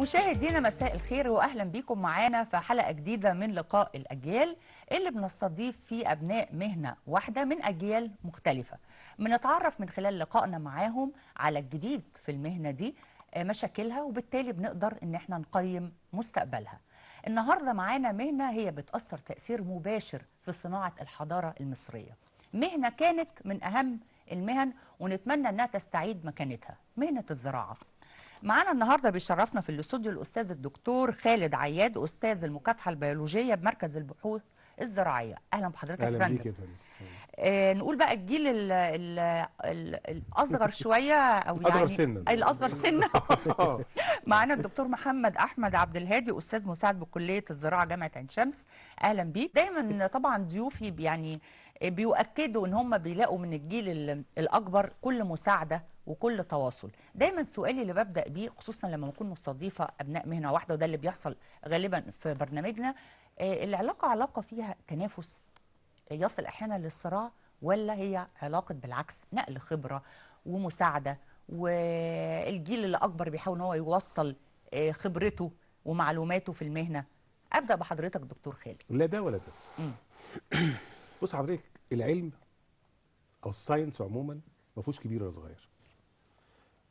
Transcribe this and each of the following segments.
مشاهدينا مساء الخير واهلا بيكم معانا في حلقه جديده من لقاء الاجيال اللي بنستضيف فيه ابناء مهنه واحده من اجيال مختلفه بنتعرف من خلال لقائنا معاهم على الجديد في المهنه دي آه، مشاكلها وبالتالي بنقدر ان احنا نقيم مستقبلها النهارده معانا مهنه هي بتاثر تاثير مباشر في صناعه الحضاره المصريه مهنه كانت من اهم المهن ونتمنى انها تستعيد مكانتها مهنه الزراعه معانا النهارده بيشرفنا في الاستوديو الاستاذ الدكتور خالد عياد استاذ المكافحه البيولوجيه بمركز البحوث الزراعيه اهلا بحضرتك اهلا بيك يا آه نقول بقى الجيل ال ال ال الاصغر شويه او يعني الاصغر سنا الاصغر سنا معانا الدكتور محمد احمد عبد الهادي استاذ مساعد بكليه الزراعه جامعه عين شمس اهلا بيك دايما طبعا ضيوفي يعني بيؤكدوا ان هم بيلاقوا من الجيل الاكبر كل مساعده وكل تواصل دايما سؤالي اللي ببدا بيه خصوصا لما بكون مستضيفه ابناء مهنه واحده وده اللي بيحصل غالبا في برنامجنا آه، العلاقه علاقه فيها تنافس يصل احيانا للصراع ولا هي علاقه بالعكس نقل خبره ومساعده والجيل اللي اكبر بيحاول ان هو يوصل آه، خبرته ومعلوماته في المهنه ابدا بحضرتك دكتور خالد لا ده ولا ده بص حضرتك العلم او الساينس عموما ما فيهوش كبير ولا صغير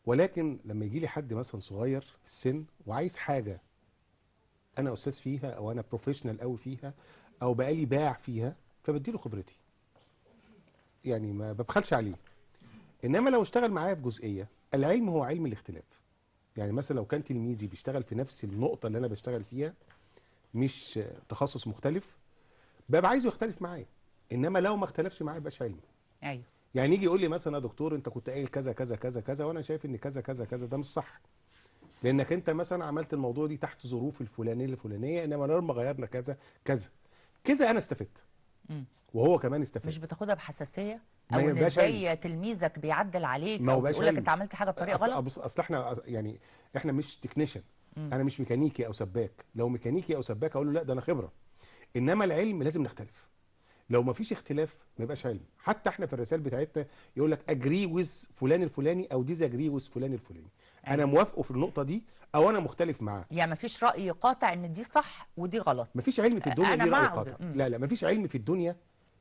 ولكن لما يجي لي حد مثلا صغير في السن وعايز حاجه انا استاذ فيها او انا بروفيشنال قوي فيها او بقالي باع فيها فبديله خبرتي يعني ما ببخلش عليه انما لو اشتغل معايا في جزئيه العلم هو علم الاختلاف يعني مثلا لو كان تلميذي بيشتغل في نفس النقطه اللي انا بشتغل فيها مش تخصص مختلف ببقى عايزه يختلف معايا انما لو ما اختلفش معاه يبقاش علمي ايوه يعني يجي يقول لي مثلا يا دكتور انت كنت قايل كذا كذا كذا كذا وانا شايف ان كذا كذا كذا ده مش صح لانك انت مثلا عملت الموضوع دي تحت ظروف الفلانيه الفلانيه انما لما غيرنا كذا كذا كذا انا استفدت وهو كمان استفاد مش بتاخدها بحساسيه او ان زي تلميذك بيعدل عليك او لك انت عملت حاجه بطريقه غلط بص اصل احنا يعني احنا مش تكنيشن انا مش ميكانيكي او سباك لو ميكانيكي او سباك اقول له لا ده انا خبره انما العلم لازم نختلف لو ما فيش اختلاف ما يبقاش علم حتى احنا في الرسائل بتاعتنا يقول لك اجري ويز فلان الفلاني او ديز اجري ويز فلان الفلاني أيوة. انا موافقه في النقطه دي او انا مختلف معاه يعني ما فيش راي قاطع ان دي صح ودي غلط ما فيش علم في الدنيا ليه راي قاطع م. لا لا ما فيش علم في الدنيا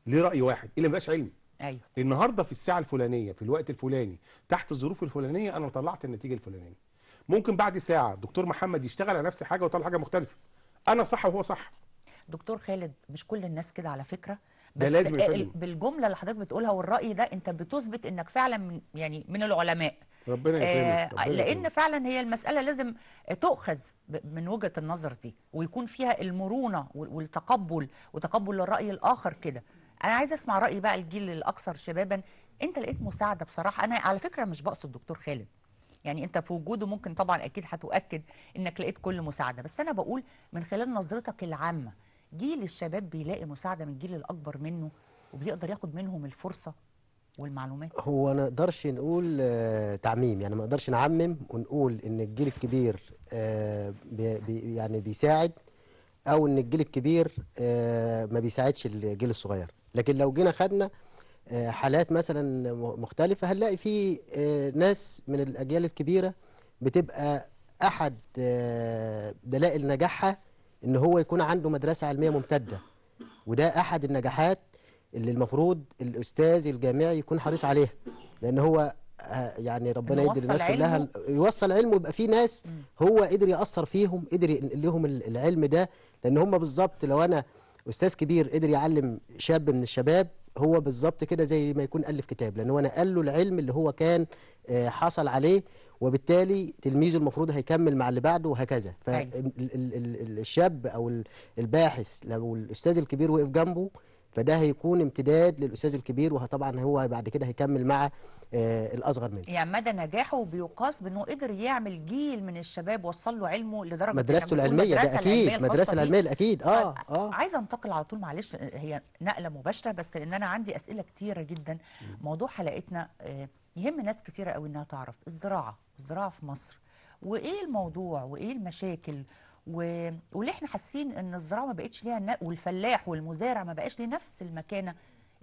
ليه راي واحد الا ما بقاش علم ايوه النهارده في الساعه الفلانيه في الوقت الفلاني تحت الظروف الفلانيه انا طلعت النتيجه الفلانيه ممكن بعد ساعه دكتور محمد يشتغل على نفس حاجه ويطلع حاجه مختلفه انا صح وهو صح دكتور خالد مش كل الناس كده على فكره ده لازم يفهم. بالجمله اللي حضرتك بتقولها والراي ده انت بتثبت انك فعلا من يعني من العلماء ربنا يكرمك آه لان فعلا هي المساله لازم تؤخذ من وجهه النظر دي ويكون فيها المرونه والتقبل وتقبل للراي الاخر كده انا عايزه اسمع راي بقى الجيل الاكثر شبابا انت لقيت مساعده بصراحه انا على فكره مش بقصد دكتور خالد يعني انت في وجوده ممكن طبعا اكيد هتؤكد انك لقيت كل مساعده بس انا بقول من خلال نظرتك العامه جيل الشباب بيلاقي مساعده من الجيل الاكبر منه وبيقدر ياخد منهم الفرصه والمعلومات هو ما نقدرش نقول آه، تعميم يعني ما نقدرش نعمم ونقول ان الجيل الكبير آه، بي يعني بيساعد او ان الجيل الكبير آه، ما بيساعدش الجيل الصغير لكن لو جينا خدنا حالات مثلا مختلفه هنلاقي في ناس من الاجيال الكبيره بتبقى احد دلائل نجاحها ان هو يكون عنده مدرسه علميه ممتده وده احد النجاحات اللي المفروض الاستاذ الجامعي يكون حريص عليها لان هو آه، يعني ربنا يدي الناس كلها يوصل علمه يبقى في ناس هو قدر ياثر فيهم قدر ينقل لهم العلم ده لان هم بالظبط لو انا استاذ كبير قدر يعلم شاب من الشباب هو بالظبط كده زي ما يكون الف كتاب لان هو نقل له العلم اللي هو كان آه، حصل عليه وبالتالي تلميذه المفروض هيكمل مع اللي بعده وهكذا فالشاب او الباحث لو الاستاذ الكبير وقف جنبه فده هيكون امتداد للاستاذ الكبير وطبعا هو بعد كده هيكمل مع آه، الاصغر منه يعني مدى نجاحه بيقاس بانه قدر يعمل جيل من الشباب وصل له علمه لدرجه مدرسته العلميه ده اكيد المدرسه العلميه اكيد اه اه عايزه انتقل على طول معلش آه، هي نقله مباشره بس لان انا عندي اسئله كثيره جدا موضوع حلقتنا آه يهم ناس كثيره قوي انها تعرف الزراعه الزراعه في مصر وايه الموضوع وايه المشاكل و... وليه احنا حاسين ان الزراعه ما بقتش ليها ن... والفلاح والمزارع ما بقاش ليه نفس المكانه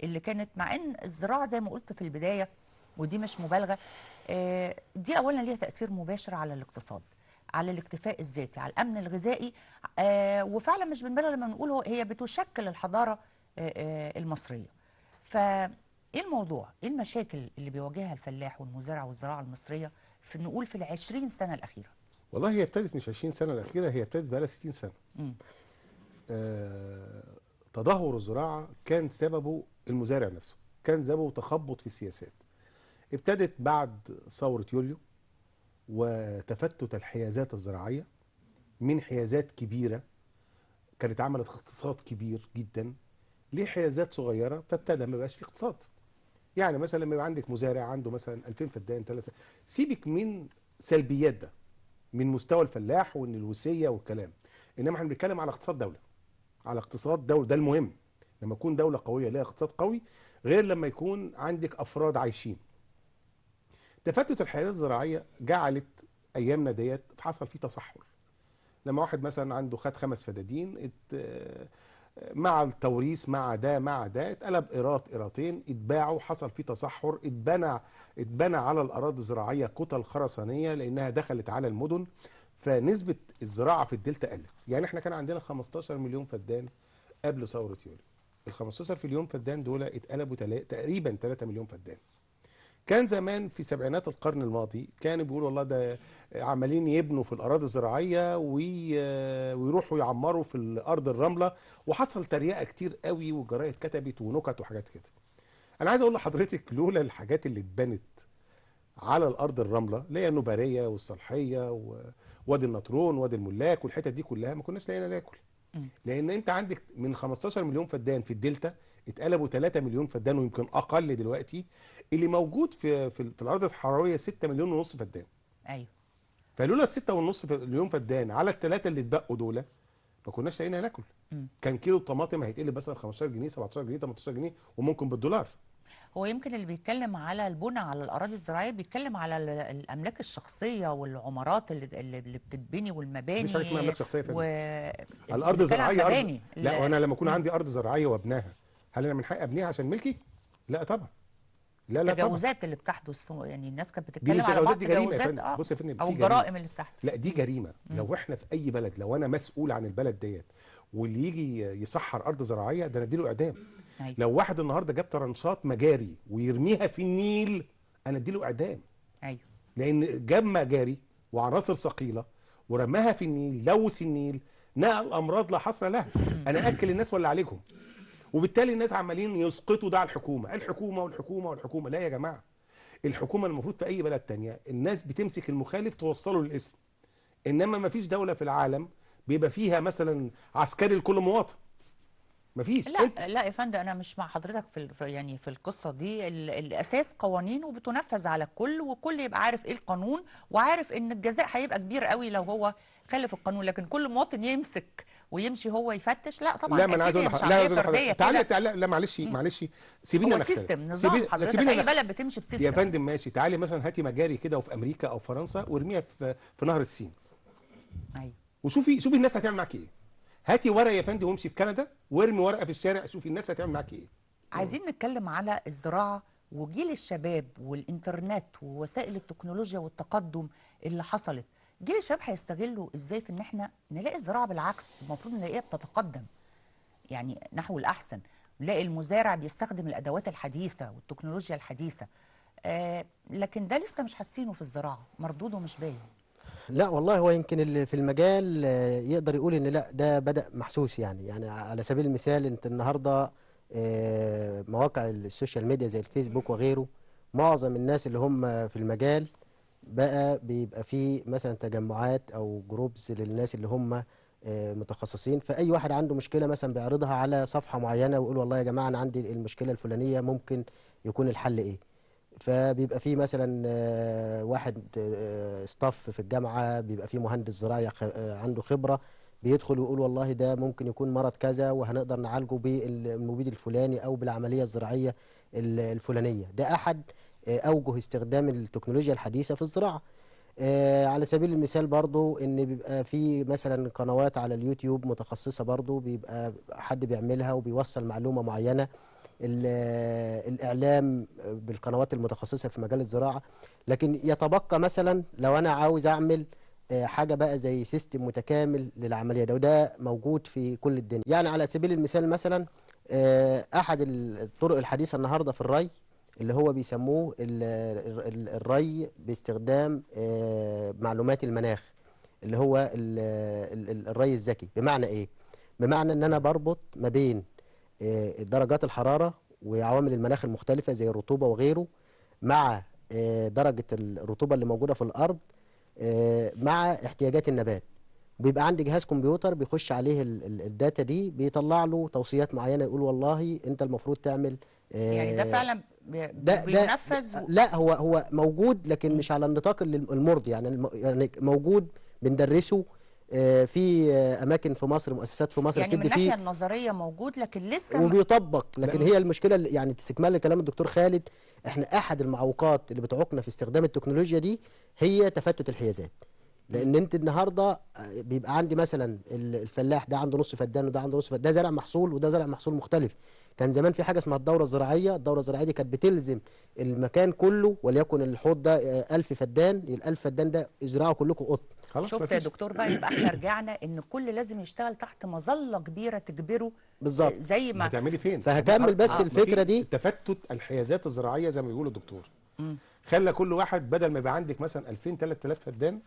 اللي كانت مع ان الزراعه زي ما قلت في البدايه ودي مش مبالغه آه، دي اولا ليها تاثير مباشر على الاقتصاد على الاكتفاء الذاتي على الامن الغذائي آه، وفعلا مش بنبالغ لما بنقول هي بتشكل الحضاره آه، المصريه ف ايه الموضوع؟ ايه المشاكل اللي بيواجهها الفلاح والمزارع والزراعه المصريه في نقول في ال 20 سنه الاخيره؟ والله هي ابتدت مش 20 سنه الاخيره هي ابتدت بقى لها 60 سنه. امم آه تدهور الزراعه كان سببه المزارع نفسه، كان سببه تخبط في السياسات. ابتدت بعد ثوره يوليو وتفتت الحيازات الزراعيه من حيازات كبيره كانت عملت اقتصاد كبير جدا لحيازات صغيره فابتدى ما بقاش في اقتصاد. يعني مثلا لما يبقى عندك مزارع عنده مثلا 2000 فدان 3 سيبك من سلبيات ده من مستوى الفلاح وان الوسيه والكلام انما احنا بنتكلم على اقتصاد دوله على اقتصاد دوله ده المهم لما تكون دوله قويه لها اقتصاد قوي غير لما يكون عندك افراد عايشين تفتت الحياه الزراعيه جعلت ايامنا ديت حصل فيه تصحر لما واحد مثلا عنده خد خمس فدادين مع التوريث مع ده مع ده اتقلب ايرات ايراتين اتباعوا حصل في تصحر اتبنى اتبنى على الاراضي الزراعيه كتل خرسانيه لانها دخلت على المدن فنسبه الزراعه في الدلتا قلت يعني احنا كان عندنا 15 مليون فدان قبل ثوره يوليو ال 15 مليون فدان دول اتقلبوا تقريبا 3 مليون فدان كان زمان في سبعينات القرن الماضي كانوا بيقولوا والله ده عمالين يبنوا في الاراضي الزراعيه ويروحوا يعمروا في الارض الرمله وحصل تريقه كتير قوي والجرايد كتبت ونكت وحاجات كده. انا عايز اقول لحضرتك لولا الحاجات اللي اتبنت على الارض الرمله اللي هي النبريه والصالحيه ووادي النطرون ووادي الملاك والحتت دي كلها ما كناش لقينا ناكل. لان انت عندك من 15 مليون فدان في الدلتا اتقلبوا 3 مليون فدان ويمكن اقل دلوقتي اللي موجود في في, الارض الحراريه 6 مليون ونص فدان ايوه فلولا ال 6 ونص مليون فدان على الثلاثه اللي اتبقوا دول ما كناش لقينا ناكل كان كيلو الطماطم هيتقلب مثلا 15 جنيه 17 جنيه 18 جنيه وممكن بالدولار هو يمكن اللي بيتكلم على البنى على الاراضي الزراعيه بيتكلم على الاملاك الشخصيه والعمارات اللي اللي بتتبني والمباني مش عارف اسمها املاك شخصيه و... الارض الزراعيه أرض... لا وانا لما اكون عندي ارض زراعيه وابناها هل انا من حقي ابنيها عشان ملكي؟ لا طبعا لا لا التجاوزات اللي بتحدث يعني الناس كانت بتتكلم على بعض دي جريمه يا آه. بص يا فندم او الجرائم اللي بتحدث لا دي جريمه مم. لو احنا في اي بلد لو انا مسؤول عن البلد ديت واللي يجي يسحر ارض زراعيه ده انا اديله اعدام أيوة. لو واحد النهارده جاب طرنشات مجاري ويرميها في النيل انا اديله اعدام ايوه لان جاب مجاري وعناصر ثقيله ورماها في النيل لوس النيل نقل امراض لا حصر لها انا اكل الناس ولا اعالجهم وبالتالي الناس عمالين يسقطوا ده على الحكومه الحكومه والحكومه والحكومه لا يا جماعه الحكومه المفروض في اي بلد تانية الناس بتمسك المخالف توصله للاسم انما ما فيش دوله في العالم بيبقى فيها مثلا عسكري لكل مواطن مفيش لا انت. لا يا فندم انا مش مع حضرتك في يعني في القصه دي الاساس قوانين وبتنفذ على الكل وكل يبقى عارف ايه القانون وعارف ان الجزاء هيبقى كبير قوي لو هو خالف القانون لكن كل مواطن يمسك ويمشي هو يفتش لا طبعا لا ما انا عايز اقول لا عايز اقول تعالى تعالى لا معلش معلش سيبيني انا سيستم نظام سيبين حضرتك سيبين اي بلد بتمشي بسيستم يا فندم ماشي تعالي مثلا هاتي مجاري كده وفي امريكا او فرنسا وارميها في في نهر السين ايوه وشوفي شوفي الناس هتعمل معاك ايه هاتي ورقه يا فندم وامشي في كندا وارمي ورقه في الشارع شوفي الناس هتعمل معاك ايه عايزين نتكلم على الزراعه وجيل الشباب والانترنت ووسائل التكنولوجيا والتقدم اللي حصلت جيل الشباب هيستغلوا ازاي في ان احنا نلاقي الزراعه بالعكس المفروض نلاقيها بتتقدم يعني نحو الاحسن نلاقي المزارع بيستخدم الادوات الحديثه والتكنولوجيا الحديثه آه لكن ده لسه مش حاسينه في الزراعه مردوده مش باين لا والله هو يمكن اللي في المجال آه، يقدر يقول ان لا ده بدا محسوس يعني يعني على سبيل المثال انت النهارده آه، مواقع السوشيال ميديا زي الفيسبوك وغيره معظم الناس اللي هم في المجال بقى بيبقى فيه مثلا تجمعات او جروبز للناس اللي هم آه، متخصصين فاي واحد عنده مشكله مثلا بيعرضها على صفحه معينه ويقول والله يا جماعه انا عندي المشكله الفلانيه ممكن يكون الحل ايه فبيبقى فيه مثلا آه، واحد ستاف آه، في الجامعه بيبقى فيه مهندس زراعي عنده خبره بيدخل ويقول والله ده ممكن يكون مرض كذا وهنقدر نعالجه بالمبيد الفلاني او بالعمليه الزراعيه الفلانيه ده احد آه، اوجه استخدام التكنولوجيا الحديثه في الزراعه آه، على سبيل المثال برضو ان بيبقى في مثلا قنوات على اليوتيوب متخصصه برضو بيبقى حد بيعملها وبيوصل معلومه معينه الاعلام بالقنوات المتخصصه في مجال الزراعه لكن يتبقى مثلا لو انا عاوز اعمل آه، حاجه بقى زي سيستم متكامل للعمليه ده وده موجود في كل الدنيا يعني على سبيل المثال مثلا احد الطرق الحديثه النهارده في الري اللي هو بيسموه الري باستخدام آه، معلومات المناخ اللي هو الري الذكي بمعنى ايه بمعنى ان انا بربط ما بين آه، درجات الحراره وعوامل المناخ المختلفه زي الرطوبه وغيره مع آه، درجه الرطوبه اللي موجوده في الارض مع احتياجات النبات بيبقى عندي جهاز كمبيوتر بيخش عليه الداتا دي بيطلع له توصيات معينه يقول والله انت المفروض تعمل يعني ده فعلا ده بينفذ و... لا هو هو موجود لكن مش على النطاق المرضي يعني يعني موجود بندرسه آه، في آه، اماكن في مصر مؤسسات في مصر يعني من الناحيه النظريه موجود لكن لسه وبيطبق لكن هي المشكله يعني استكمال لكلام الدكتور خالد احنا احد المعوقات اللي بتعوقنا في استخدام التكنولوجيا دي هي تفتت الحيازات لان انت النهارده آه، بيبقى عندي مثلا الفلاح ده عنده نص فدان وده عنده نص فدان ده زرع محصول وده زرع محصول مختلف كان زمان في حاجه اسمها الدوره الزراعيه الدوره الزراعيه دي كانت بتلزم المكان كله وليكن الحوض ده 1000 آه، فدان ال 1000 فدان ده ازرعوا كلكم قط شفت يا دكتور بقى يبقى احنا رجعنا ان كل لازم يشتغل تحت مظله كبيره تجبره بالظبط آه، زي ما بتعملي فين فهكمل آه، بس آه الفكره دي تفتت الحيازات الزراعيه زي ما بيقولوا الدكتور خلى كل واحد بدل ما يبقى عندك مثلا 2000 3000 فدان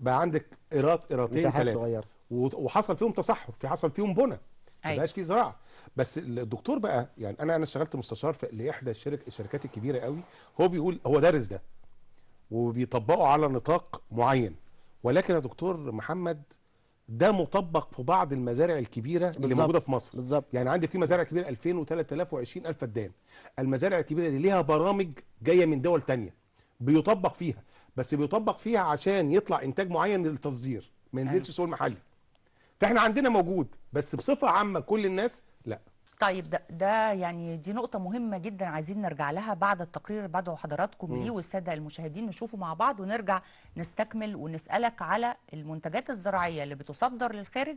بقى عندك ايراد ايراتين ثلاثه صغيره وحصل فيهم تصحر في حصل فيهم بنى ما أيوة. بقاش في زراعه بس الدكتور بقى يعني انا انا اشتغلت مستشار لاحدى الشرك الشركات الكبيره قوي هو بيقول هو دارس ده وبيطبقه على نطاق معين ولكن يا دكتور محمد ده مطبق في بعض المزارع الكبيره بالزبط. اللي موجوده في مصر بالزبط. يعني عندي في مزارع كبيره 2000 و3000 و20000 فدان المزارع الكبيره دي ليها برامج جايه من دول تانية بيطبق فيها بس بيطبق فيها عشان يطلع انتاج معين للتصدير ما ينزلش أيوه. سوق المحلي فاحنا عندنا موجود بس بصفه عامه كل الناس طيب ده, ده يعني دي نقطه مهمه جدا عايزين نرجع لها بعد التقرير بدعو حضراتكم ليه والساده المشاهدين نشوفه مع بعض ونرجع نستكمل ونسالك على المنتجات الزراعيه اللي بتصدر للخارج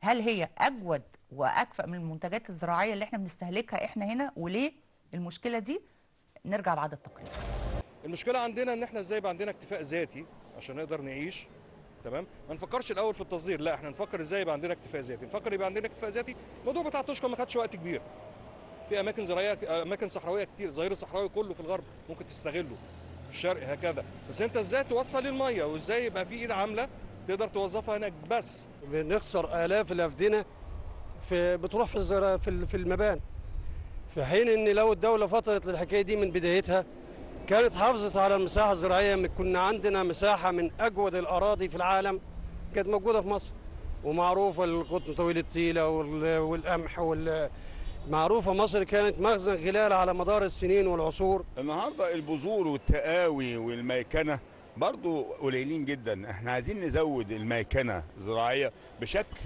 هل هي اجود واكفأ من المنتجات الزراعيه اللي احنا بنستهلكها احنا هنا وليه المشكله دي نرجع بعد التقرير المشكله عندنا ان احنا ازاي يبقى عندنا اكتفاء ذاتي عشان نقدر نعيش تمام ما نفكرش الاول في التصدير لا احنا نفكر ازاي يبقى عندنا اكتفاء ذاتي نفكر يبقى عندنا اكتفاء ذاتي الموضوع بتاع التشقى ما خدش وقت كبير في اماكن زراعيه اماكن صحراويه كتير الظهير الصحراوي كله في الغرب ممكن تستغله في الشرق هكذا بس انت ازاي توصل الميه وازاي يبقى في ايد عامله تقدر توظفها هناك بس بنخسر الاف الافدنه في بتروح في في المبان في حين ان لو الدوله فطرت للحكايه دي من بدايتها كانت حافظت على المساحه الزراعيه كنا عندنا مساحه من اجود الاراضي في العالم كانت موجوده في مصر ومعروفه القطن طويل التيله والقمح وال معروفة مصر كانت مخزن غلال على مدار السنين والعصور النهاردة البذور والتقاوي والميكنة برضو قليلين جدا احنا عايزين نزود الميكنة الزراعية بشكل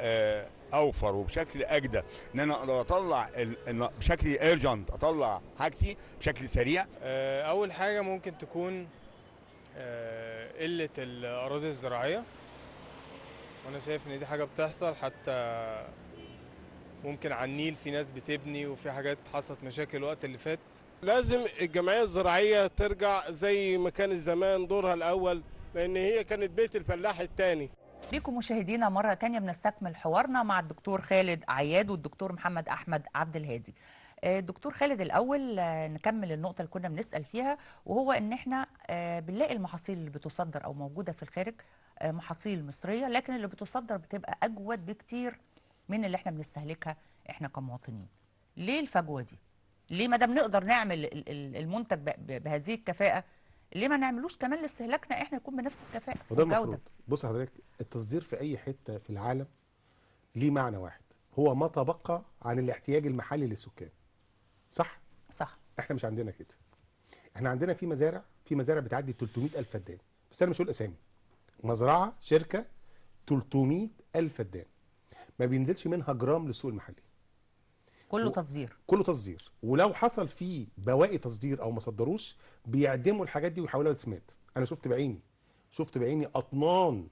آه اوفر وبشكل اجدى ان انا اقدر اطلع بشكل ايرجنت اطلع حاجتي بشكل سريع آه، اول حاجه ممكن تكون آه، قله الاراضي الزراعيه وانا شايف ان دي حاجه بتحصل حتى ممكن على النيل في ناس بتبني وفي حاجات حصلت مشاكل الوقت اللي فات لازم الجمعيه الزراعيه ترجع زي ما كانت زمان دورها الاول لان هي كانت بيت الفلاح الثاني بكم مشاهدينا مرة تانية بنستكمل حوارنا مع الدكتور خالد عياد والدكتور محمد أحمد عبد الهادي آه، الدكتور خالد الأول آه، نكمل النقطة اللي كنا بنسأل فيها وهو إن إحنا آه، بنلاقي المحاصيل اللي بتصدر أو موجودة في الخارج محاصيل مصرية لكن اللي بتصدر بتبقى أجود بكتير من اللي إحنا بنستهلكها إحنا كمواطنين ليه الفجوة دي؟ ليه ما دام نقدر نعمل المنتج بهذه الكفاءة ليه ما نعملوش كمان لاستهلاكنا احنا يكون بنفس الكفاءه وده المفروض بص حضرتك التصدير في اي حته في العالم ليه معنى واحد هو ما تبقى عن الاحتياج المحلي للسكان صح صح احنا مش عندنا كده احنا عندنا في مزارع في مزارع بتعدي 300000 فدان بس انا مش هقول اسامي مزرعه شركه 300000 فدان ما بينزلش منها جرام للسوق المحلي كله تصدير كله تصدير ولو حصل فيه بواقي تصدير او ما صدروش بيعدموا الحاجات دي ويحولوها لسمات انا شفت بعيني شفت بعيني اطنان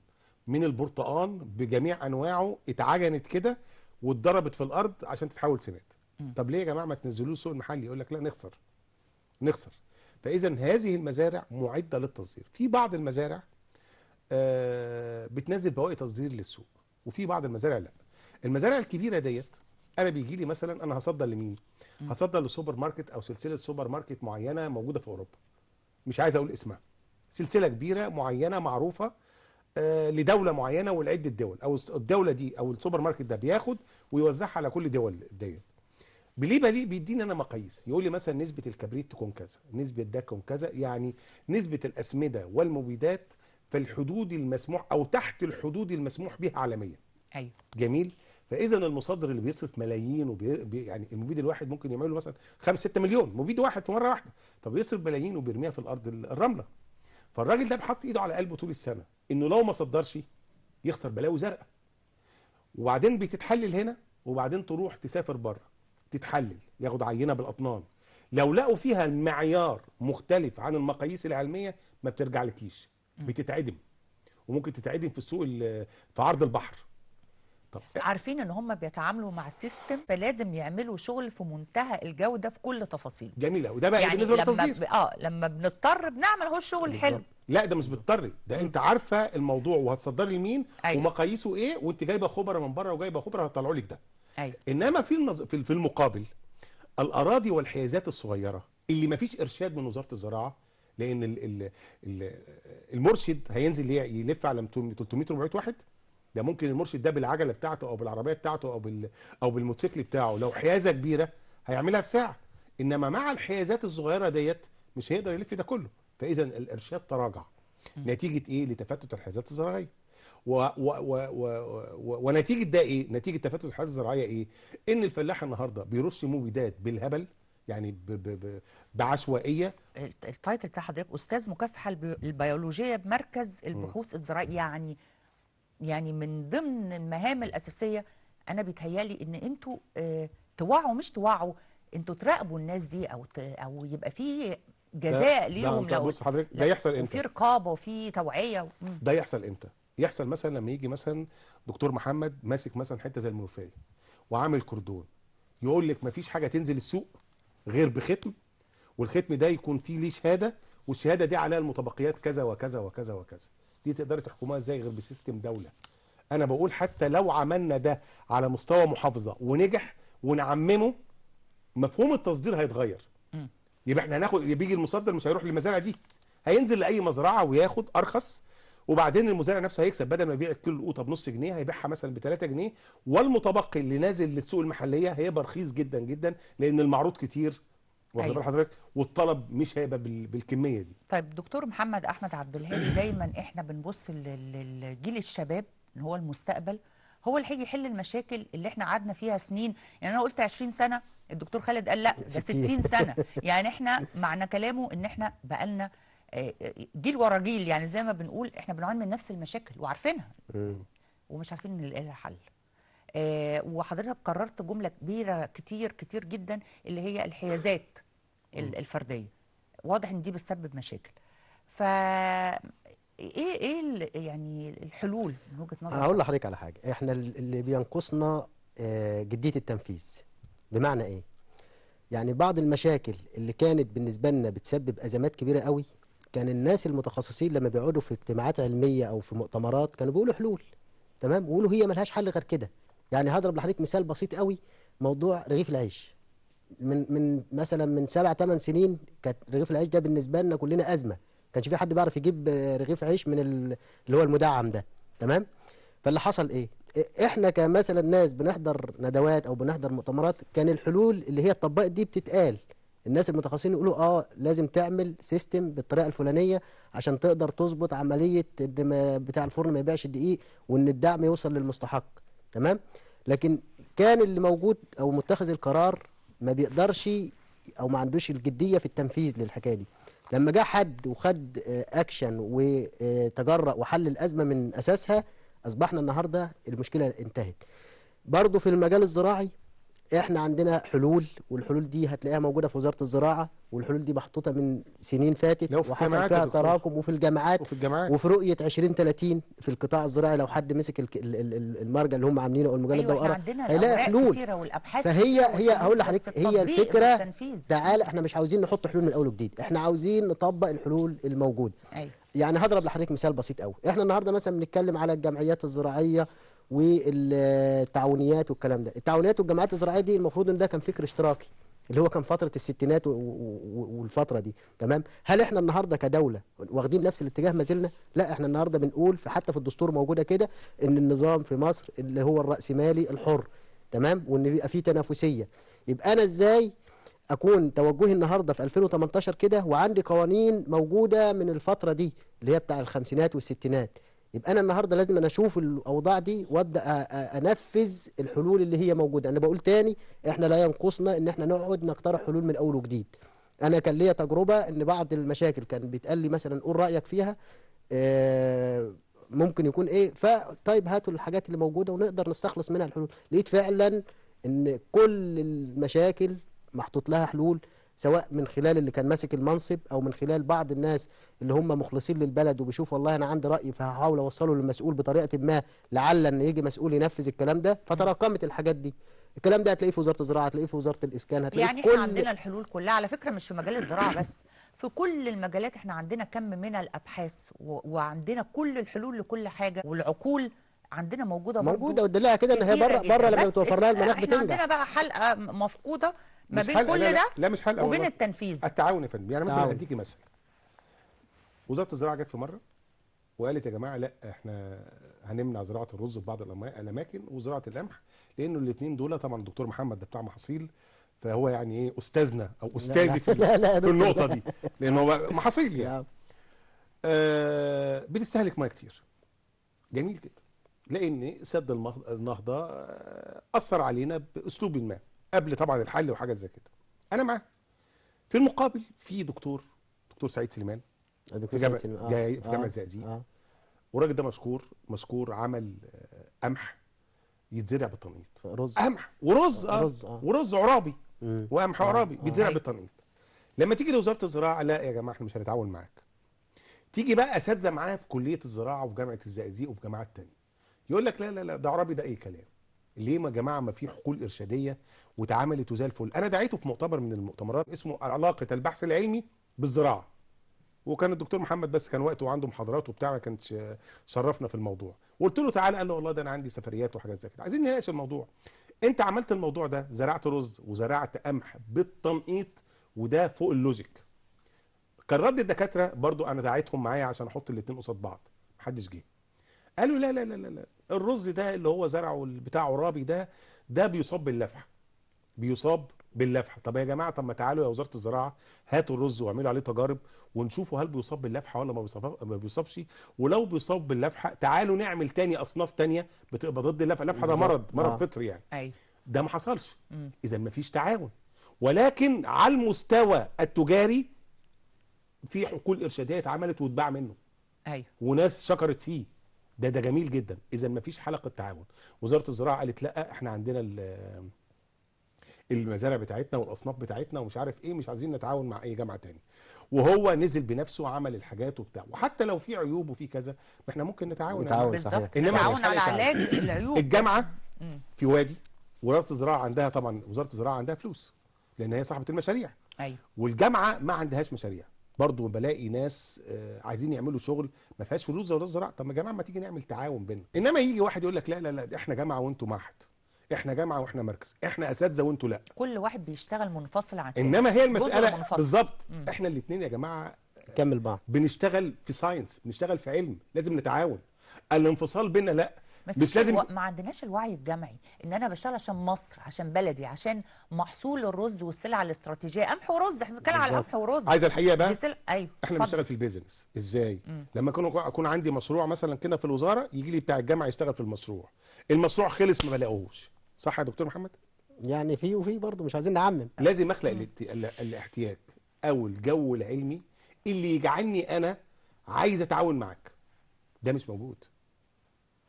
من البرتقان بجميع انواعه اتعجنت كده واتضربت في الارض عشان تتحول سمات طب ليه يا جماعه ما تنزلوه السوق المحلي يقول لك لا نخسر نخسر فاذا هذه المزارع معده للتصدير في بعض المزارع آه بتنزل بواقي تصدير للسوق وفي بعض المزارع لا المزارع الكبيره ديت انا بيجي لي مثلا انا هصدر لمين هصدر لسوبر ماركت او سلسله سوبر ماركت معينه موجوده في اوروبا مش عايز اقول اسمها سلسله كبيره معينه معروفه آه، لدوله معينه ولعده دول او الدوله دي او السوبر ماركت ده بياخد ويوزعها على كل دول ديت بليبا ليه بيديني انا مقاييس يقول لي مثلا نسبه الكبريت تكون كذا نسبه ده تكون كذا يعني نسبه الاسمده والمبيدات في الحدود المسموح او تحت الحدود المسموح بها عالميا ايوه جميل فاذا المصدر اللي بيصرف ملايين وبي يعني المبيد الواحد ممكن يعمل له مثلا 5 6 مليون مبيد واحد في مره واحده فبيصرف ملايين وبيرميها في الارض الرمله فالراجل ده بيحط ايده على قلبه طول السنه انه لو ما صدرش يخسر بلاوي زرقاء وبعدين بتتحلل هنا وبعدين تروح تسافر بره تتحلل ياخد عينه بالاطنان لو لقوا فيها معيار مختلف عن المقاييس العلميه ما بترجع لكيش بتتعدم وممكن تتعدم في السوق في عرض البحر طبعا. عارفين ان هم بيتعاملوا مع السيستم فلازم يعملوا شغل في منتهى الجوده في كل تفاصيله جميله وده بقى يعني بالنسبه للتصدير ب... اه لما بنضطر بنعمل اهو الشغل الحلو لا ده مش بتضطر ده انت عارفه الموضوع وهتصدري لمين أيوة. ومقاييسه ايه وانت جايبه خبره من بره وجايبه خبره هتطلعوا لك ده أيوة. انما في النز... في المقابل الاراضي والحيازات الصغيره اللي ما فيش ارشاد من وزاره الزراعه لان ال... ال... ال... المرشد هينزل يلف على 300 400 واحد ده ممكن المرشد ده بالعجله بتاعته او بالعربيه بتاعته او بال او بالموتوسيكل بتاعه لو حيازه كبيره هيعملها في ساعه انما مع الحيازات الصغيره ديت مش هيقدر يلف ده كله فاذا الارشاد تراجع نتيجه ايه لتفتت الحيازات الزراعيه و و و و و ونتيجه ده ايه نتيجه تفتت الحيازات الزراعيه ايه ان الفلاح النهارده بيرش مبيدات بالهبل يعني ب ب ب بعشوائيه التايتل بتاع حضرتك استاذ مكافحه البيولوجيه بمركز البحوث الزراعيه يعني يعني من ضمن المهام الاساسيه انا بيتهيالي ان انتوا آه، توعوا مش توعوا انتوا تراقبوا الناس دي او او يبقى في جزاء ليهم لو بص حضرتك ده يحصل امتى؟ في رقابه وفي توعيه و... ده يحصل امتى؟ يحصل مثلا لما يجي مثلا دكتور محمد ماسك مثلا حته زي المنوفيه وعامل كردون يقول لك مفيش حاجه تنزل السوق غير بختم والختم ده يكون فيه ليه شهاده والشهاده دي عليها المتبقيات كذا وكذا وكذا وكذا دي تقدري تحكموها ازاي غير بسيستم دوله انا بقول حتى لو عملنا ده على مستوى محافظه ونجح ونعممه مفهوم التصدير هيتغير يبقى احنا هناخد بيجي المصدر مش هيروح للمزارع دي هينزل لاي مزرعه وياخد ارخص وبعدين المزارع نفسه هيكسب بدل ما يبيع الكيلو القوطه بنص جنيه هيبيعها مثلا ب 3 جنيه والمتبقي اللي نازل للسوق المحليه هيبقى رخيص جدا جدا لان المعروض كتير واخد أيوة. بال حضرتك والطلب مش هيبقى بالكميه دي طيب دكتور محمد احمد عبد الهادي دايما احنا بنبص للجيل الشباب ان هو المستقبل هو اللي هيجي يحل المشاكل اللي احنا قعدنا فيها سنين يعني انا قلت 20 سنه الدكتور خالد قال لا ده 60 سنه يعني احنا معنى كلامه ان احنا بقالنا آه، آه، جيل ورا جيل يعني زي ما بنقول احنا بنعاني من نفس المشاكل وعارفينها ومش عارفين نلاقي لها حل آه، وحضرتك كررت جمله كبيره كتير كتير جدا اللي هي الحيازات الفرديه واضح ان دي بتسبب مشاكل ف ايه ايه يعني الحلول من وجهه نظرك هقول لحضرتك على حاجه احنا اللي بينقصنا آه، جديه التنفيذ بمعنى ايه يعني بعض المشاكل اللي كانت بالنسبه لنا بتسبب ازمات كبيره قوي كان الناس المتخصصين لما بيقعدوا في اجتماعات علميه او في مؤتمرات كانوا بيقولوا حلول تمام ويقولوا هي ملهاش حل غير كده يعني هضرب لحضرتك مثال بسيط قوي موضوع رغيف العيش من من مثلا من سبع ثمان سنين كانت رغيف العيش ده بالنسبه لنا كلنا ازمه كانش في حد بيعرف يجيب رغيف عيش من اللي هو المدعم ده تمام فاللي حصل ايه احنا كمثلا ناس بنحضر ندوات او بنحضر مؤتمرات كان الحلول اللي هي اتطبقت دي بتتقال الناس المتخصصين يقولوا اه لازم تعمل سيستم بالطريقه الفلانيه عشان تقدر تظبط عمليه بتاع الفرن ما يبيعش الدقيق وان الدعم يوصل للمستحق تمام لكن كان اللي موجود او متخذ القرار ما بيقدرش او ما عندوش الجديه في التنفيذ للحكايه دي لما جه حد وخد اكشن آه، وتجرأ آه، وحل الازمه من اساسها اصبحنا النهارده المشكله انتهت برضه في المجال الزراعي احنا عندنا حلول والحلول دي هتلاقيها موجوده في وزاره الزراعه والحلول دي محطوطه من سنين فاتت وحصل فيها تراكم وفي الجامعات وفي الجامعات وفي رؤيه 2030 في القطاع الزراعي لو حد مسك المرجع اللي هم عاملينه او المجلد ده وقرا هيلاقي حلول فهي هي هقول لحضرتك هي الفكره تعالى احنا مش عاوزين نحط حلول من اول وجديد احنا عاوزين نطبق الحلول الموجوده أيوة. يعني هضرب لحضرتك مثال بسيط قوي احنا النهارده مثلا بنتكلم على الجمعيات الزراعيه والتعاونيات والكلام ده التعاونيات والجمعيات الزراعيه دي المفروض ان ده كان فكر اشتراكي اللي هو كان فتره الستينات والفتره دي تمام هل احنا النهارده كدوله واخدين نفس الاتجاه ما زلنا لا احنا النهارده بنقول في حتى في الدستور موجوده كده ان النظام في مصر اللي هو الراسمالي الحر تمام وان بيبقى فيه تنافسيه يبقى انا ازاي اكون توجهي النهارده في 2018 كده وعندي قوانين موجوده من الفتره دي اللي هي بتاع الخمسينات والستينات يبقى انا النهارده لازم انا اشوف الاوضاع دي وابدا انفذ الحلول اللي هي موجوده انا بقول تاني احنا لا ينقصنا ان احنا نقعد نقترح حلول من اول وجديد انا كان ليا تجربه ان بعض المشاكل كان بيتقال لي مثلا قول رايك فيها آه، ممكن يكون ايه فطيب هاتوا الحاجات اللي موجوده ونقدر نستخلص منها الحلول لقيت فعلا ان كل المشاكل محطوط لها حلول سواء من خلال اللي كان ماسك المنصب او من خلال بعض الناس اللي هم مخلصين للبلد وبيشوف والله انا عندي راي فهحاول اوصله للمسؤول بطريقه ما لعل ان يجي مسؤول ينفذ الكلام ده فتراكمت الحاجات دي الكلام ده هتلاقيه في وزاره الزراعه هتلاقيه في وزاره الاسكان هتلاقيه يعني في كل يعني احنا عندنا الحلول كلها على فكره مش في مجال الزراعه بس في كل المجالات احنا عندنا كم من الابحاث وعندنا كل الحلول لكل حاجه والعقول عندنا موجوده برضو موجوده ودلها كده ان هي بره بره لما بتوفر لها المناخ بتنجح عندنا بقى حلقه مفقوده ما بين كل لا ده لا مش حلقه وبين التنفيذ التعاون يا فندم يعني مثلا اديكي مثل وزاره الزراعه جت في مره وقالت يا جماعه لا احنا هنمنع زراعه الرز في بعض الاماكن وزراعه القمح لانه الاثنين دول طبعا الدكتور محمد ده بتاع محاصيل فهو يعني ايه استاذنا او استاذي في, لا لا في النقطه دي لانه محاصيل يعني نعم. آه بتستهلك ميه كتير جميل جدا لان سد النهضه آه، اثر علينا باسلوب ما قبل طبعا الحل وحاجات زي كده انا معاه في المقابل في دكتور دكتور سعيد سليمان آه، دكتور في جامعه آه. في آه، جامعه آه. الزقازيق آه. والراجل ده مشكور مشكور عمل قمح يتزرع بالتنقيط رز قمح ورز اه رز آه. ورز عرابي وقمح آه. عرابي بيتزرع آه. بالتنقيط لما تيجي لوزاره الزراعه لا يا جماعه احنا مش هنتعاون معاك تيجي بقى اساتذه معايا في كليه الزراعه وفي جامعه الزقازيق وفي جامعات تانية يقول لك لا لا لا ده عربي ده اي كلام ليه ما جماعه ما في حقول ارشاديه وتعاملت وزي الفل انا دعيته في مؤتمر من المؤتمرات اسمه علاقه البحث العلمي بالزراعه وكان الدكتور محمد بس كان وقته وعنده محاضرات وبتاع ما كانش شرفنا في الموضوع وقلت له تعالى قال له والله ده انا عندي سفريات وحاجات زي كده عايزين نناقش الموضوع انت عملت الموضوع ده زرعت رز وزرعت قمح بالتنقيط وده فوق اللوجيك كان رد الدكاتره برضو انا دعيتهم معايا عشان احط الاثنين قصاد بعض محدش جه قالوا لا لا لا لا, لا. الرز ده اللي هو زرعه بتاع عرابي ده ده بيصاب باللفحه بيصاب باللفحه طب يا جماعه طب ما تعالوا يا وزاره الزراعه هاتوا الرز واعملوا عليه تجارب ونشوفوا هل بيصاب باللفحه ولا ما بيصابش ولو بيصاب باللفحه تعالوا نعمل تاني اصناف تانية بتبقى ضد اللفحه اللفحه ده مرض مرض آه. فطري يعني أي. ده ما حصلش اذا ما فيش تعاون ولكن على المستوى التجاري في حقول ارشاديه اتعملت واتباع منه ايوه وناس شكرت فيه ده ده جميل جدا اذا ما فيش حلقه تعاون وزاره الزراعه قالت لا احنا عندنا المزارع بتاعتنا والاصناف بتاعتنا ومش عارف ايه مش عايزين نتعاون مع اي جامعه تاني وهو نزل بنفسه وعمل الحاجات وبتاع وحتى لو في عيوب وفي كذا ما احنا ممكن نتعاون نتعاون صحيح انما على علاج العيوب الجامعه في وادي وزاره الزراعه عندها طبعا وزاره الزراعه عندها فلوس لان هي صاحبه المشاريع ايوه والجامعه ما عندهاش مشاريع برضو بلاقي ناس آه، عايزين يعملوا شغل ما فيهاش فلوس زي زراعة الزراعه طب ما يا جماعه ما تيجي نعمل تعاون بينا انما يجي واحد يقول لك لا لا لا احنا جامعه وانتم معهد احنا جامعه واحنا مركز احنا اساتذه وانتوا لا كل واحد بيشتغل منفصل عن انما هي المساله بالظبط احنا الاثنين يا جماعه نكمل آه، بعض بنشتغل في ساينس بنشتغل في علم لازم نتعاون الانفصال بينا لا مش لازم الو... ما عندناش الوعي الجمعي ان انا بشتغل عشان مصر عشان بلدي عشان محصول الرز والسلع الاستراتيجيه قمح ورز احنا بنتكلم على قمح ورز عايز الحقيقه بقى سل... ايوه احنا بنشتغل في البيزنس ازاي مم. لما اكون اكون عندي مشروع مثلا كده في الوزاره يجي لي بتاع الجامعه يشتغل في المشروع المشروع خلص ما بلاقوهوش صح يا دكتور محمد يعني في وفي برضه مش عايزين نعمم لازم اخلق الات... الاحتياج او الجو العلمي اللي يجعلني انا عايز اتعاون معاك ده مش موجود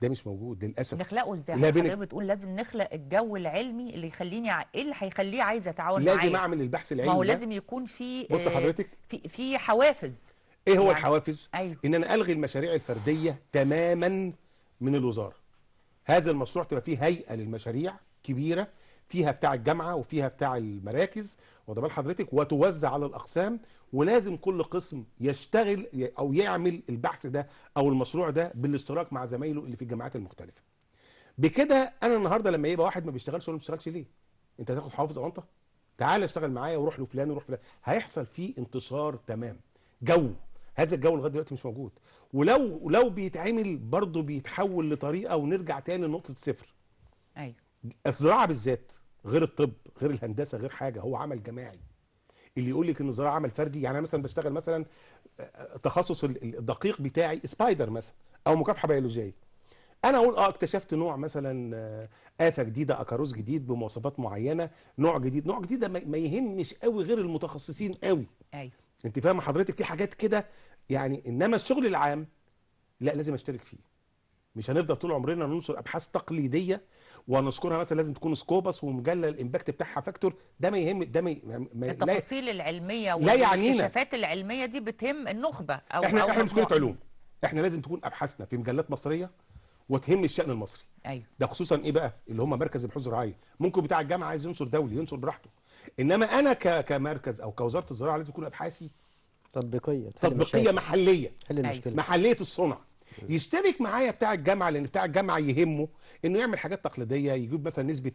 ده مش موجود للاسف نخلقه ازاي لا يعني بينك... بتقول لازم نخلق الجو العلمي اللي يخليني ايه اللي هيخليه عايز اتعاون معايا لازم اعمل البحث العلمي ما هو لازم يكون في بص آه، حضرتك في في حوافز ايه هو يعني... الحوافز أيوه. ان انا الغي المشاريع الفرديه تماما من الوزاره هذا المشروع تبقى فيه هيئه للمشاريع كبيره فيها بتاع الجامعه وفيها بتاع المراكز وده بال حضرتك وتوزع على الاقسام ولازم كل قسم يشتغل او يعمل البحث ده او المشروع ده بالاشتراك مع زمايله اللي في الجامعات المختلفه بكده انا النهارده لما يبقى واحد ما بيشتغلش ولا ما بيشتغلش ليه انت هتاخد حافظ او انت تعال اشتغل معايا وروح لفلان وروح فلان هيحصل فيه انتشار تمام جو هذا الجو لغايه دلوقتي مش موجود ولو لو بيتعمل برضه بيتحول لطريقه ونرجع تاني لنقطه الصفر ايوه الزراعه بالذات غير الطب غير الهندسه غير حاجه هو عمل جماعي اللي يقول لك ان الزراعه عمل فردي يعني انا مثلا بشتغل مثلا آه، تخصص الدقيق بتاعي سبايدر مثلا او مكافحه بيولوجيه انا اقول اه اكتشفت نوع مثلا آه، آفة جديدة أكاروس جديد بمواصفات معينة نوع جديد نوع جديد ما يهمش قوي غير المتخصصين قوي ايوه انت فاهمه حضرتك في حاجات كده يعني انما الشغل العام لا لازم اشترك فيه مش هنفضل طول عمرنا ننشر ابحاث تقليديه ونذكرها مثلا لازم تكون سكوبس ومجلل الامباكت بتاعها فاكتور ده ما يهم ده ما, ما التفاصيل لا العلميه والاكتشافات العلميه دي بتهم النخبه او احنا أو احنا مش علوم احنا لازم تكون ابحاثنا في مجلات مصريه وتهم الشان المصري ايوه ده خصوصا ايه بقى اللي هم مركز البحوث الزراعيه ممكن بتاع الجامعه عايز ينشر دولي ينشر براحته انما انا كمركز او كوزاره الزراعه لازم يكون ابحاثي تطبيقيه تطبيقيه محليه حل المشكله أيوة. محليه الصنع إيه. يشترك معايا بتاع الجامعه لان بتاع الجامعه يهمه انه يعمل حاجات تقليديه يجيب مثلا نسبه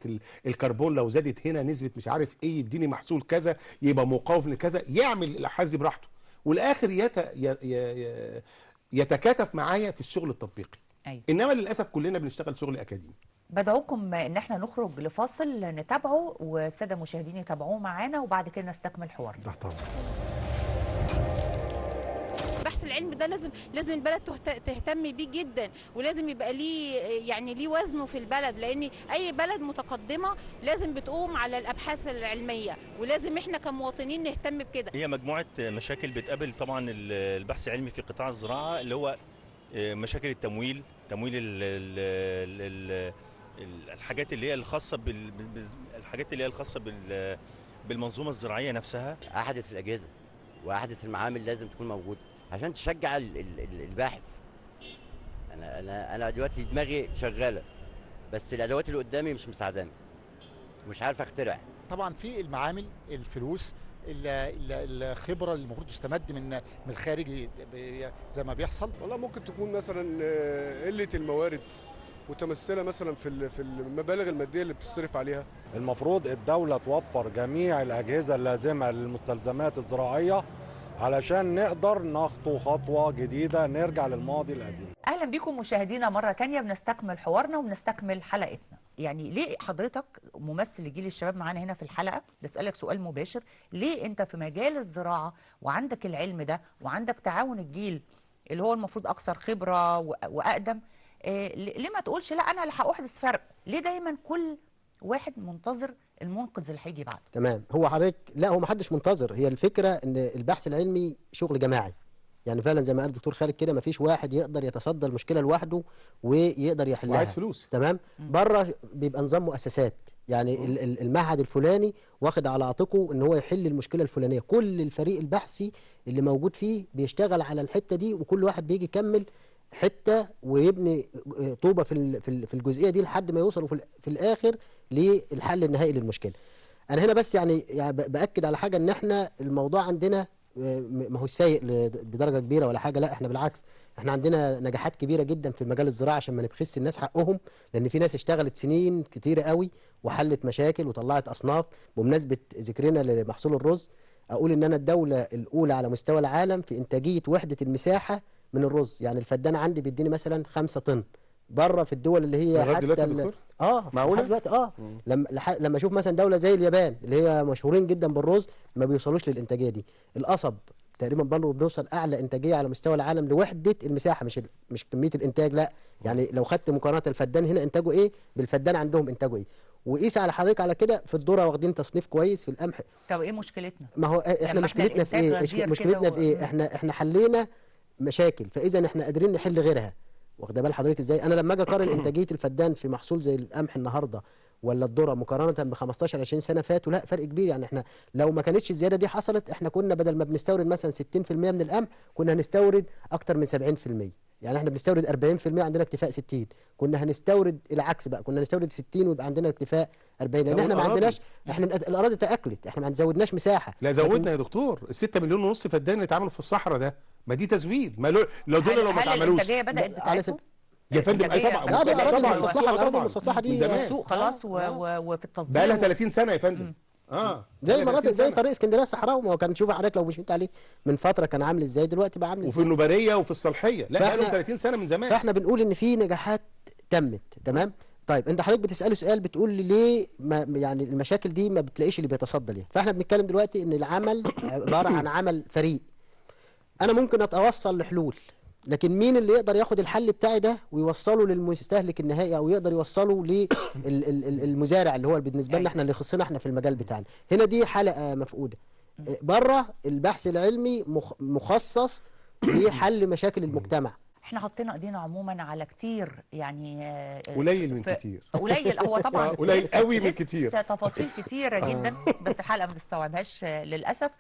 الكربون لو زادت هنا نسبه مش عارف ايه يديني محصول كذا يبقى مقاوم لكذا يعمل الابحاث دي براحته والاخر يت... يتكاتف معايا في الشغل التطبيقي أيوة. انما للاسف كلنا بنشتغل شغل اكاديمي بدعوكم ان احنا نخرج لفاصل نتابعه والساده المشاهدين يتابعوه معانا وبعد كده نستكمل حوارنا طبعا البحث العلمي ده لازم لازم البلد تهتم بيه جدا ولازم يبقى ليه يعني ليه وزنه في البلد لان اي بلد متقدمه لازم بتقوم على الابحاث العلميه ولازم احنا كمواطنين نهتم بكده هي مجموعه مشاكل بتقابل طبعا البحث العلمي في قطاع الزراعه اللي هو آه، مشاكل التمويل تمويل ال الحاجات اللي هي الخاصه بال... الحاجات اللي هي الخاصه بال... بالمنظومه الزراعيه نفسها احدث الاجهزه واحدث المعامل لازم تكون موجوده عشان تشجع الباحث انا انا انا دلوقتي دماغي شغاله بس الادوات اللي قدامي مش مساعداني مش عارف اخترع طبعا في المعامل الفلوس الخبره اللي المفروض تستمد من من الخارج زي ما بيحصل والله ممكن تكون مثلا آه، قله الموارد متمثله مثلا في في المبالغ الماديه اللي بتصرف عليها المفروض الدوله توفر جميع الاجهزه اللازمه للمستلزمات الزراعيه علشان نقدر نخطو خطوة جديدة نرجع للماضي القديم أهلا بكم مشاهدينا مرة تانية بنستكمل حوارنا وبنستكمل حلقتنا يعني ليه حضرتك ممثل جيل الشباب معانا هنا في الحلقه بسالك سؤال مباشر ليه انت في مجال الزراعه وعندك العلم ده وعندك تعاون الجيل اللي هو المفروض اكثر خبره واقدم آه، ليه ما تقولش لا انا اللي هاحدث فرق ليه دايما كل واحد منتظر المنقذ اللي هيجي بعد تمام هو حضرتك لا هو ما حدش منتظر هي الفكره ان البحث العلمي شغل جماعي يعني فعلا زي ما قال الدكتور خالد كده ما فيش واحد يقدر يتصدى المشكله لوحده ويقدر يحلها وعايز فلوس تمام بره بيبقى نظام مؤسسات يعني مم. المعهد الفلاني واخد على عاتقه ان هو يحل المشكله الفلانيه كل الفريق البحثي اللي موجود فيه بيشتغل على الحته دي وكل واحد بيجي يكمل حته ويبني آه، طوبه في في الجزئيه دي لحد ما يوصلوا في الاخر للحل النهائي للمشكله. انا هنا بس يعني, يعني باكد على حاجه ان احنا الموضوع عندنا آه، ما هو سيء بدرجه كبيره ولا حاجه لا احنا بالعكس احنا عندنا نجاحات كبيره جدا في مجال الزراعه عشان ما نبخس الناس حقهم لان في ناس اشتغلت سنين كتيره قوي وحلت مشاكل وطلعت اصناف بمناسبه ذكرنا لمحصول الرز اقول ان انا الدوله الاولى على مستوى العالم في انتاجيه وحده المساحه من الرز يعني الفدان عندي بيديني مثلا 5 طن بره في الدول اللي هي حتى دلوقتي دكتور؟ اه معقوله دلوقتي اه لما لح... لما اشوف مثلا دوله زي اليابان اللي هي مشهورين جدا بالرز ما بيوصلوش للانتاجيه دي القصب تقريبا برضه بنوصل اعلى انتاجيه على مستوى العالم لوحده المساحه مش ال... مش كميه الانتاج لا يعني لو خدت مقارنه الفدان هنا انتاجه ايه بالفدان عندهم انتاجه ايه وقيس على حضرتك على كده في الذره واخدين تصنيف كويس في القمح طب ايه مشكلتنا ما هو احنا مشكلتنا في ايه مشكلتنا في ايه احنا احنا حلينا مشاكل فاذا احنا قادرين نحل غيرها واخده بال حضرتك ازاي انا لما اجي اقارن انتاجيه الفدان في محصول زي القمح النهارده ولا الذره مقارنه ب 15 20 سنه فاتوا لا فرق كبير يعني احنا لو ما كانتش الزياده دي حصلت احنا كنا بدل ما بنستورد مثلا 60% من القمح كنا هنستورد اكتر من 70% يعني احنا بنستورد 40% عندنا اكتفاء 60 كنا هنستورد العكس بقى كنا نستورد 60 ويبقى عندنا اكتفاء 40 لان احنا ما عندناش احنا الاراضي تاكلت احنا ما زودناش مساحه لا زودنا يا دكتور ال 6 مليون ونص فدان اللي اتعملوا في الصحراء ده ما دي تزويد ما لو لو دول لو ما اتعملوش الانتاجيه بدات على سبيل يا فندم اي طبعا لا دي اراضي المستصلحه الاراضي المستصلحه دي من السوق خلاص آه. وفي التصدير بقى لها 30 سنه يا فندم اه زي المناطق زي طريق اسكندريه الصحراوي ما هو كان شوف حضرتك لو مشيت عليه من فتره كان عامل ازاي دلوقتي بقى عامل ازاي وفي النبريه وفي الصالحيه لا بقى له 30 سنه من زمان فاحنا بنقول ان في نجاحات تمت تمام طيب انت حضرتك بتساله سؤال بتقول لي ليه ما يعني المشاكل دي ما بتلاقيش اللي بيتصدى ليها فاحنا بنتكلم دلوقتي ان العمل عباره عن عمل فريق انا ممكن اتوصل لحلول لكن مين اللي يقدر ياخد الحل بتاعي ده ويوصله للمستهلك النهائي او يقدر يوصله للمزارع اللي هو بالنسبه لنا أيوة. احنا اللي يخصنا احنا في المجال بتاعنا هنا دي حلقه مفقوده بره البحث العلمي مخصص لحل مشاكل المجتمع احنا حطينا ايدينا عموما على كتير يعني آه، قليل من كتير قليل هو طبعا قليل قوي من كتير تفاصيل كتيره آه. جدا بس الحلقه ما بتستوعبهاش آه، للاسف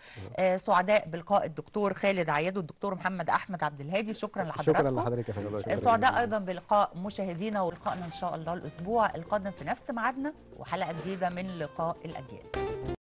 سعداء بلقاء الدكتور خالد عياد والدكتور محمد احمد عبد الهادي شكرا لحضرتك شكرا لحضرتك يا سعداء ايضا بلقاء مشاهدينا ولقائنا ان شاء الله الاسبوع القادم في نفس ميعادنا وحلقه جديده من لقاء الاجيال